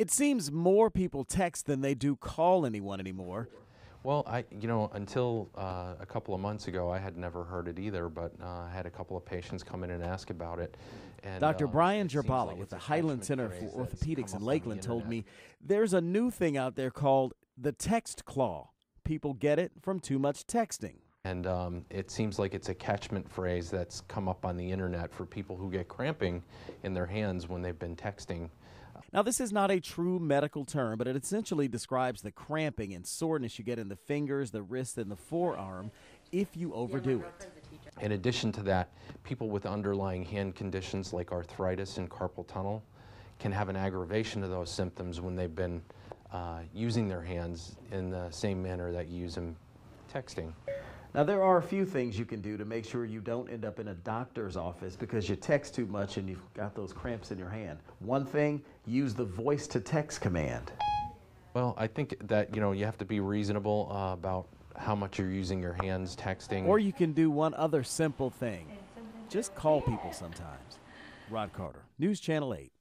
It seems more people text than they do call anyone anymore. Well, I, you know, until uh, a couple of months ago, I had never heard it either, but uh, I had a couple of patients come in and ask about it. And, Dr. Uh, Brian Gerbala like with the Highland Center for Orthopedics in Lakeland told me there's a new thing out there called the text claw. People get it from too much texting. And um, it seems like it's a catchment phrase that's come up on the internet for people who get cramping in their hands when they've been texting. Now, this is not a true medical term, but it essentially describes the cramping and soreness you get in the fingers, the wrist, and the forearm if you overdo it. In addition to that, people with underlying hand conditions like arthritis and carpal tunnel can have an aggravation of those symptoms when they've been uh, using their hands in the same manner that you use them texting. Now, there are a few things you can do to make sure you don't end up in a doctor's office because you text too much and you've got those cramps in your hand. One thing, use the voice to text command. Well, I think that, you know, you have to be reasonable uh, about how much you're using your hands texting. Or you can do one other simple thing just call people sometimes. Rod Carter, News Channel 8.